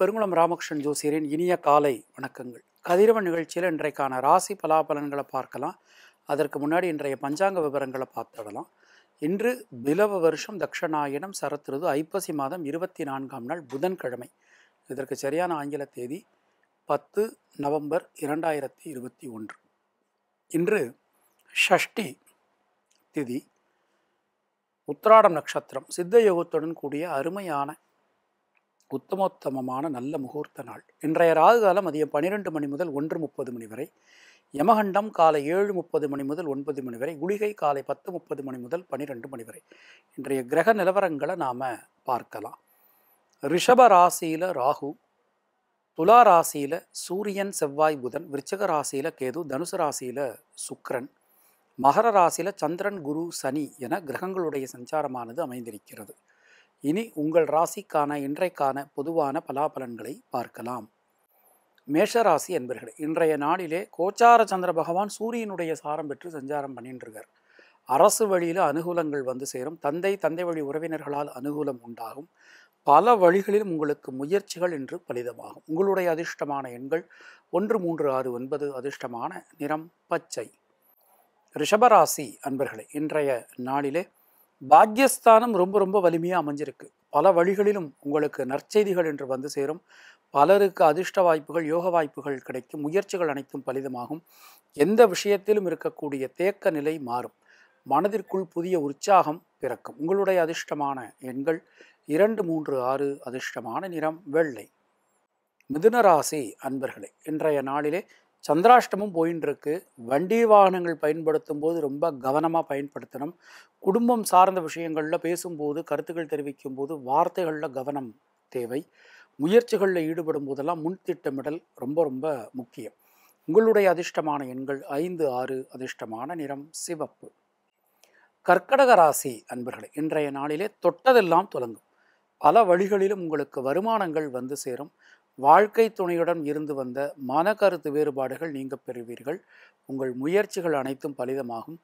பெருங்குளம் ராமகிருஷ்ணன் ஜோசியரின் இனிய காலை வணக்கங்கள் கதிரவன் நிகழ்ச்சியில் இன்றைக்கான ராசி பலாபலன்களை பார்க்கலாம் அதற்கு முன்னாடி இன்றைய பஞ்சாங்க விவரங்களை பார்த்துடலாம் இன்று பிலவ வருஷம் தக்ஷநாயனம் சரத்திருது ஐப்பசி மாதம் இருபத்தி நான்காம் நாள் புதன்கிழமை இதற்கு சரியான ஆங்கில தேதி பத்து நவம்பர் இரண்டாயிரத்தி இருபத்தி ஒன்று இன்று ஷஷ்டி திதி உத்ராடம் நட்சத்திரம் சித்த யோகத்துடன் கூடிய அருமையான உத்தமோத்தமமான நல்ல முகூர்த்த நாள் இன்றைய ராகு காலம் மதியம் பன்னிரெண்டு மணி முதல் ஒன்று முப்பது மணி வரை யமகண்டம் காலை ஏழு முப்பது மணி முதல் ஒன்பது மணி வரை குளிகை காலை பத்து முப்பது மணி முதல் பன்னிரெண்டு மணி வரை இன்றைய கிரக நிலவரங்களை நாம் பார்க்கலாம் ரிஷப ராசியில் ராகு துலா ராசியில் சூரியன் செவ்வாய் புதன் விருச்சக ராசியில் கேது தனுசு ராசியில் சுக்ரன் மகர ராசியில் சந்திரன் குரு சனி என கிரகங்களுடைய சஞ்சாரமானது அமைந்திருக்கிறது இனி உங்கள் ராசிக்கான இன்றைக்கான பொதுவான பலாபலன்களை பார்க்கலாம் மேஷ ராசி என்பர்களே இன்றைய நாளிலே கோச்சார சந்திர பகவான் சூரியனுடைய சாரம் பெற்று சஞ்சாரம் பண்ணிட்டுருக்கார் அரசு வழியில் அனுகூலங்கள் வந்து சேரும் தந்தை தந்தை வழி உறவினர்களால் அனுகூலம் உண்டாகும் பல வழிகளிலும் உங்களுக்கு முயற்சிகள் என்று பலிதமாகும் உங்களுடைய அதிர்ஷ்டமான எண்கள் ஒன்று மூன்று ஆறு ஒன்பது அதிர்ஷ்டமான நிறம் பச்சை ரிஷபராசி அன்பர்களே இன்றைய நாளிலே பாக்யஸ்தானம் ரொம்ப ரொம்ப வலிமையாக அமைஞ்சிருக்கு பல வழிகளிலும் உங்களுக்கு நற்செய்திகள் என்று வந்து சேரும் பலருக்கு அதிர்ஷ்ட வாய்ப்புகள் யோக வாய்ப்புகள் கிடைக்கும் முயற்சிகள் அனைத்தும் பலிதமாகும் எந்த விஷயத்திலும் இருக்கக்கூடிய தேக்க நிலை மாறும் மனதிற்குள் புதிய உற்சாகம் பிறக்கும் உங்களுடைய அதிர்ஷ்டமான எண்கள் இரண்டு மூன்று ஆறு அதிர்ஷ்டமான நிறம் வெள்ளை மிதுனராசி அன்பர்களே இன்றைய நாளிலே சந்திராஷ்டமும் போயின்னு இருக்கு வண்டி வாகனங்கள் பயன்படுத்தும் போது ரொம்ப கவனமாக பயன்படுத்தணும் குடும்பம் சார்ந்த விஷயங்களில் பேசும்போது கருத்துக்கள் தெரிவிக்கும் போது வார்த்தைகளில் கவனம் தேவை முயற்சிகளில் ஈடுபடும் போதெல்லாம் முன் திட்டமிடல் ரொம்ப ரொம்ப முக்கியம் உங்களுடைய அதிர்ஷ்டமான எண்கள் ஐந்து ஆறு அதிர்ஷ்டமான நிறம் சிவப்பு கர்க்கடக ராசி அன்பர்களே இன்றைய நாளிலே தொட்டதெல்லாம் தொடங்கும் பல வழிகளிலும் உங்களுக்கு வருமானங்கள் வந்து சேரும் வாழ்க்கை துணையுடன் இருந்து வந்த மனக்கருத்து வேறுபாடுகள் நீங்க பெறுவீர்கள் உங்கள் முயற்சிகள் அனைத்தும் பலிதமாகும்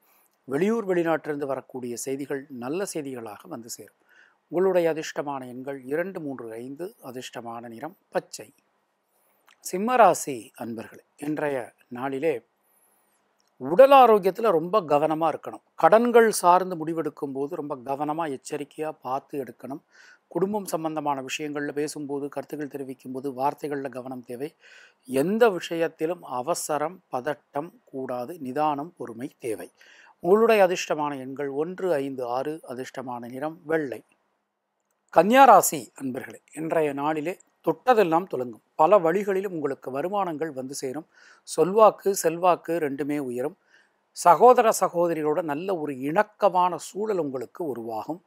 வெளியூர் வெளிநாட்டிலிருந்து வரக்கூடிய செய்திகள் நல்ல செய்திகளாக வந்து சேரும் உங்களுடைய அதிர்ஷ்டமான எண்கள் இரண்டு மூன்று ஐந்து அதிர்ஷ்டமான நிறம் பச்சை சிம்மராசி அன்பர்கள் இன்றைய நாளிலே உடல் ஆரோக்கியத்தில் ரொம்ப கவனமாக இருக்கணும் கடன்கள் சார்ந்து முடிவெடுக்கும் போது ரொம்ப கவனமாக எச்சரிக்கையாக பார்த்து எடுக்கணும் குடும்பம் சம்பந்தமான விஷயங்களில் பேசும்போது கருத்துக்கள் தெரிவிக்கும்போது வார்த்தைகளில் கவனம் தேவை எந்த விஷயத்திலும் அவசரம் பதட்டம் கூடாது நிதானம் பொறுமை தேவை உங்களுடைய அதிர்ஷ்டமான எண்கள் ஒன்று ஐந்து ஆறு அதிர்ஷ்டமான நிறம் வெள்ளை கன்னியாராசி அன்பர்களே இன்றைய நாளிலே தொட்டதெல்லாம் தொடங்கும் பல வழிகளிலும் உங்களுக்கு வருமானங்கள் வந்து சேரும் சொல்வாக்கு செல்வாக்கு ரெண்டுமே உயரும் சகோதர சகோதரிகளோட நல்ல ஒரு இணக்கமான சூழல் உங்களுக்கு உருவாகும்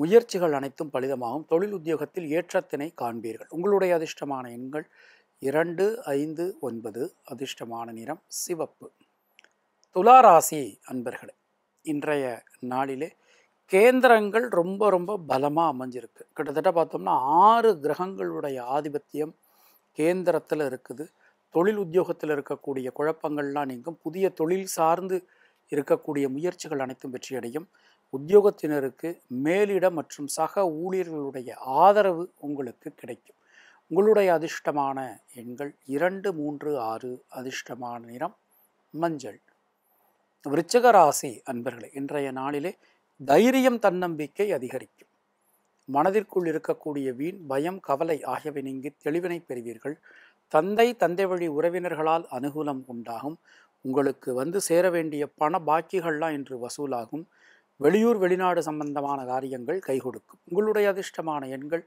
முயற்சிகள் அனைத்தும் பலிதமாகும் தொழில் உத்தியோகத்தில் ஏற்றத்தினை காண்பீர்கள் உங்களுடைய அதிர்ஷ்டமான எண்கள் இரண்டு ஐந்து ஒன்பது அதிர்ஷ்டமான நிறம் சிவப்பு துலாராசி அன்பர்களே இன்றைய நாளிலே கேந்திரங்கள் ரொம்ப ரொம்ப பலமாக அமைஞ்சிருக்கு கிட்டத்தட்ட பார்த்தோம்னா ஆறு கிரகங்களுடைய ஆதிபத்தியம் கேந்திரத்தில் இருக்குது தொழில் உத்தியோகத்தில் இருக்கக்கூடிய குழப்பங்கள்லாம் நீங்கும் புதிய தொழில் சார்ந்து இருக்கக்கூடிய முயற்சிகள் அனைத்தும் வெற்றியடையும் உத்தியோகத்தினருக்கு மேலிட மற்றும் சக ஊழியர்களுடைய ஆதரவு உங்களுக்கு கிடைக்கும் உங்களுடைய அதிர்ஷ்டமான எண்கள் இரண்டு மூன்று ஆறு அதிர்ஷ்டமான நிறம் மஞ்சள் விருச்சக ராசி அன்பர்களே இன்றைய நாளிலே தைரியம் தன்னம்பிக்கை அதிகரிக்கும் மனதிற்குள் இருக்கக்கூடிய வீண் பயம் கவலை ஆகியவை நீங்கி தெளிவினை பெறுவீர்கள் தந்தை தந்தை வழி உறவினர்களால் அனுகூலம் உண்டாகும் உங்களுக்கு வந்து சேர வேண்டிய பண பாக்கிகள்லாம் இன்று வசூலாகும் வெளியூர் வெளிநாடு சம்பந்தமான காரியங்கள் கை கொடுக்கும் உங்களுடைய அதிர்ஷ்டமான எண்கள்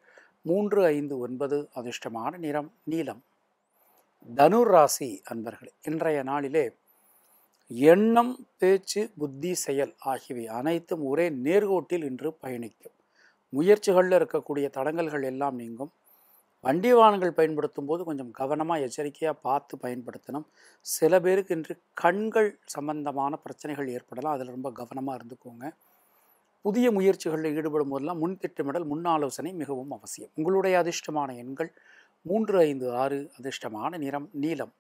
மூன்று ஐந்து ஒன்பது அதிர்ஷ்டமான நிறம் நீலம் தனுர் ராசி அன்பர்கள் இன்றைய நாளிலே எண்ணம் பேச்சு புத்தி செயல் ஆகியவை அனைத்தும் ஒரே நேர்கோட்டில் இன்று பயணிக்கும் முயற்சிகளில் இருக்கக்கூடிய தடங்கல்கள் எல்லாம் நீங்கும் வண்டி வாகனங்கள் பயன்படுத்தும் போது கொஞ்சம் கவனமாக எச்சரிக்கையாக பார்த்து பயன்படுத்தணும் சில பேருக்கு இன்று கண்கள் சம்பந்தமான பிரச்சனைகள் ஏற்படலாம் அதில் ரொம்ப கவனமாக இருந்துக்கோங்க புதிய முயற்சிகளில் ஈடுபடும் போதெல்லாம் முன்திட்டமிடல் முன்னாலோசனை மிகவும் அவசியம் உங்களுடைய அதிர்ஷ்டமான எண்கள் மூன்று ஐந்து ஆறு அதிர்ஷ்டமான நிறம் நீளம்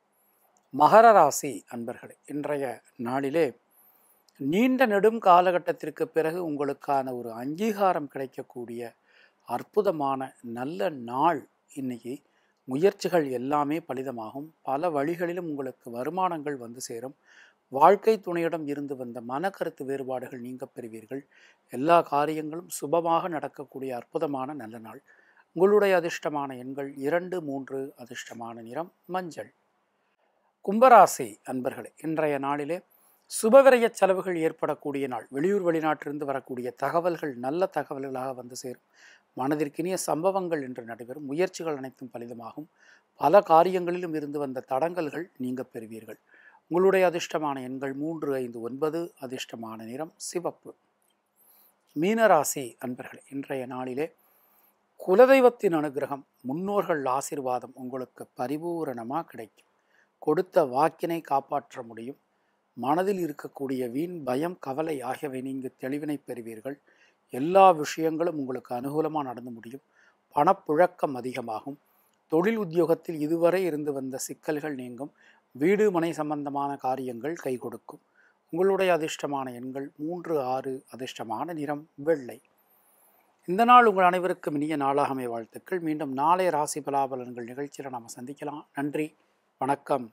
மகர ராசி அன்பர்களே இன்றைய நாளிலே நீண்ட நெடும் காலகட்டத்திற்கு பிறகு உங்களுக்கான ஒரு அங்கீகாரம் கிடைக்கக்கூடிய அற்புதமான நல்ல நாள் இன்னைக்கு முயற்சிகள் எல்லாமே பலிதமாகும் பல வழிகளிலும் உங்களுக்கு வருமானங்கள் வந்து சேரும் வாழ்க்கை துணையிடம் இருந்து வந்த மனக்கருத்து வேறுபாடுகள் நீங்க பெறுவீர்கள் எல்லா காரியங்களும் சுபமாக நடக்கக்கூடிய அற்புதமான நல்ல நாள் உங்களுடைய அதிர்ஷ்டமான எண்கள் இரண்டு மூன்று அதிர்ஷ்டமான நிறம் மஞ்சள் கும்பராசி அன்பர்களே இன்றைய நாளிலே சுபவிரய செலவுகள் ஏற்படக்கூடிய நாள் வெளியூர் வெளிநாட்டிலிருந்து வரக்கூடிய தகவல்கள் நல்ல தகவல்களாக வந்து சேரும் மனதிற்கினிய சம்பவங்கள் என்று நடைபெறும் முயற்சிகள் அனைத்தும் பலிதமாகும் பல காரியங்களிலும் இருந்து வந்த தடங்கல்கள் நீங்க பெறுவீர்கள் உங்களுடைய அதிர்ஷ்டமான எண்கள் மூன்று ஐந்து ஒன்பது அதிர்ஷ்டமான நிறம் சிவப்பு மீனராசி அன்பர்களே இன்றைய நாளிலே குலதெய்வத்தின் அனுகிரகம் முன்னோர்கள் ஆசிர்வாதம் உங்களுக்கு பரிபூரணமாக கிடைக்கும் கொடுத்த வாக்கினை காப்பாற்ற முடியும் மனதில் இருக்கக்கூடிய வீண் பயம் கவலை ஆகியவை நீங்கள் தெளிவினை பெறுவீர்கள் எல்லா விஷயங்களும் உங்களுக்கு அனுகூலமாக நடந்து முடியும் பணப்புழக்கம் அதிகமாகும் தொழில் உத்தியோகத்தில் இதுவரை இருந்து வந்த சிக்கல்கள் நீங்கும் வீடு மனை சம்பந்தமான காரியங்கள் கை கொடுக்கும் உங்களுடைய அதிர்ஷ்டமான எண்கள் மூன்று ஆறு அதிர்ஷ்டமான நிறம் வெள்ளை இந்த நாள் உங்கள் அனைவருக்கும் இனிய நாளாக வாழ்த்துக்கள் மீண்டும் நாளை ராசி பலாபலன்கள் நிகழ்ச்சியில் நாம் சந்திக்கலாம் நன்றி வணக்கம்